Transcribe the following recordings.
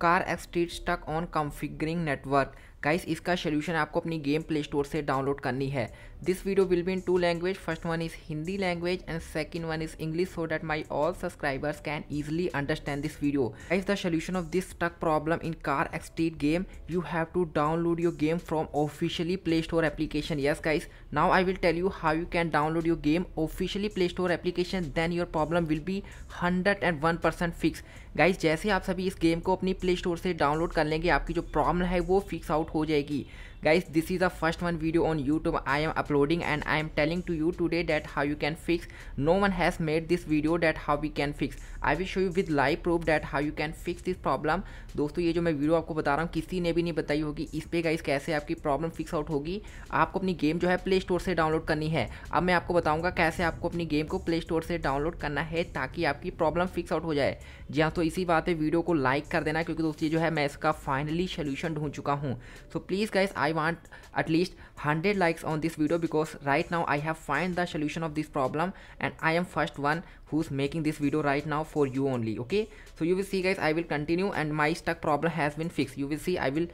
Car street stuck on configuring network guys इसका solution आपको अपनी गेम प्ले स्टोर से डाउनलोड करनी है This video will be in two language. First one is Hindi language and second one is English so that my all subscribers can easily understand this video. Guys, the solution of this stuck problem in Car Extreme game, you have to download your game from officially Play Store application. Yes guys, now I will tell you how you can download your game officially Play Store application then your problem will be 101% fixed. Guys जैसे आप सभी इस game को अपनी play store से download कर लेंगे आपकी जो प्रॉब्लम है वो फिक्स आउट हो जाएगी guys this is the first one video on youtube i am uploading and i am telling to you today that how you can fix no one has made this video that how we can fix i will show you with live proof that how you can fix this problem दोस्तों ये जो मैं video आपको बता रहा हूँ किसी ने भी नहीं बताई होगी इस पर गाइस कैसे आपकी प्रॉब्लम फिक्स आउट होगी आपको अपनी गेम जो है प्ले स्टोर से डाउनलोड करनी है अब मैं आपको बताऊंगा कैसे आपको अपनी गेम को प्ले स्टोर से डाउनलोड करना है ताकि आपकी प्रॉब्लम फिक्स आउट हो जाए जी हाँ तो इसी बात पे वीडियो को लाइक कर देना क्योंकि दोस्तों ये जो है मैं इसका फाइनली सोल्यूशन ढूंढ चुका हूँ so please guys I want at least 100 likes on this video because right now I have find the solution of this problem and I am first one who's making this video right now for you only okay so you will see guys I will continue and my stuck problem has been fixed you will see I will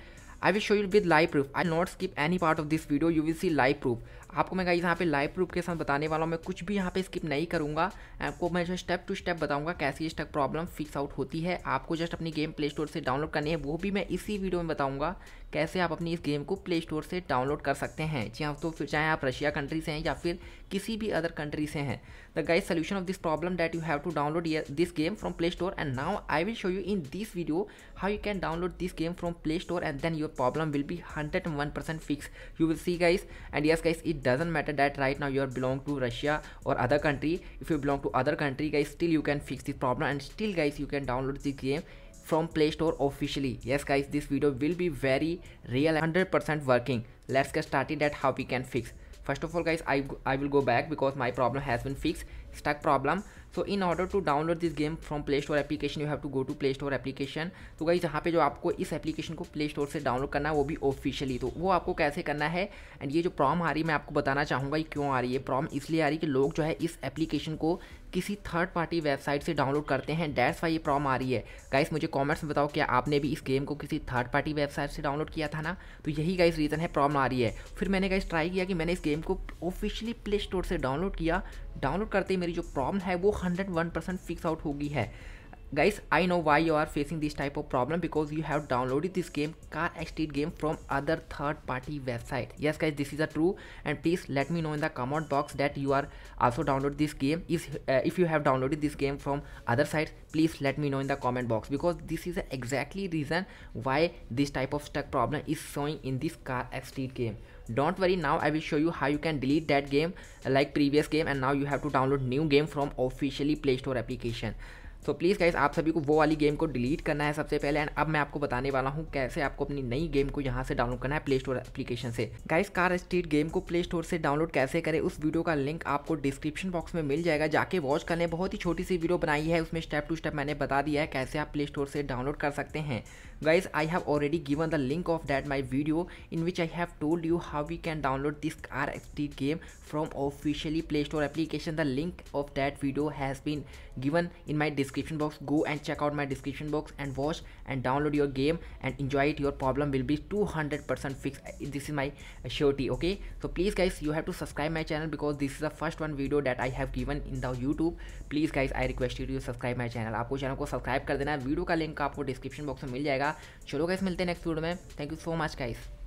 I will show you with live proof I will not skip any part of this video you will see live proof आपको मैं guys यहाँ पे live proof के साथ बताने वाला हूँ मैं कुछ भी यहाँ पे स्किप नहीं करूँगा आपको मैं जो स्टेप टू स्टेप बताऊँगा कैसी स्टेप प्रॉब्लम फिक्स आउट होती है आपको जस्ट अपनी गेम प्ले स्टोर से डाउनलोड करनी है वो भी मैं इसी वीडियो में बताऊँगा कैसे आप अपनी इस गेम को प्ले स्टोर से डाउनलोड कर सकते हैं जी हाँ तो फिर चाहे आप रशिया कंट्री से हैं या फिर किसी भी अदर कंट्री से हैं the guys solution of this problem that you have to download this game from play store and now I will show you in this video how you can download this game from play store and then your problem will be hundred and one percent fix you will see guys and yes guys it doesn't matter that right now you are belong to russia or other country if you belong to other country guys still you can fix this problem and still guys you can download this game from play store officially yes guys this video will be very real 100% working let's get started at how we can fix first of all guys I, I will go back because my problem has been fixed stuck problem so in order to download this game from play store application you have to go to play store application तो guys यहाँ पे जो आपको इस application को play store से download करना है वो भी ऑफिशियली तो वो आपको कैसे करना है एंड ये जो प्रॉम आ रही है मैं आपको बताना चाहूँगा कि क्यों आ रही है प्रॉम इसलिए आ रही है कि लोग जो है इस एप्लीकेशन को किसी थर्ड पार्टी वेबसाइट से डाउनलोड करते हैं डैट्स वाई ये प्रॉम आ रही है गाइस मुझे कमेंट्स में बताओ क्या आपने भी इस गेम को किसी थर्ड पार्टी वेबसाइट से डाउनलोड किया था ना तो यही गाइस रीज़न है प्रॉब्लम आ रही है फिर मैंने गाइस ट्राई किया कि मैंने इस गेम को ऑफिशियली प्ले स्टोर से डाउनलोड किया डाउनलोड करते ही मेरी जो प्रॉब्लम है वो hundred one percent fix out होगी है guys i know why you are facing this type of problem because you have downloaded this game car street game from other third party website yes guys this is a true and please let me know in the comment box that you are also download this game if uh, if you have downloaded this game from other sites please let me know in the comment box because this is exactly reason why this type of stuck problem is showing in this car street game don't worry now i will show you how you can delete that game uh, like previous game and now you have to download new game from officially play store application so please guys आप सभी को वो वाली game को delete करना है सबसे पहले एंड अब मैं आपको बताने वाला हूँ कैसे आपको अपनी नई गेम को यहाँ से डाउनलोड करना है प्ले स्टोर एप्लीकेशन से गाइज कार स्ट्रीट गेम को प्ले स्टोर से डाउनलोड कैसे करें उस वीडियो का लिंक आपको डिस्क्रिप्शन बॉक्स में मिल जाएगा जाके वॉच कर लें बहुत ही छोटी सी वीडियो बनाई है उसमें स्टेप टू स्टेप मैंने बता दिया है कैसे आप प्ले स्टोर से डाउनलोड कर सकते हैं guys I have already given the link of that my video in which I have told you how we can download this car street game from officially play store application the link of that video has been given in my description box go and check out my description box and watch and download your game and enjoy it your problem will be 200% fixed this is my surety okay so please guys you have to subscribe my channel because this is the first one video that I have given in the YouTube please guys I request you to subscribe my channel आपको channel को subscribe कर देना video का link आपको description box में मिल जाएगा चलो guys मिलते हैं नेक्स्ट वीडियो में thank you so much guys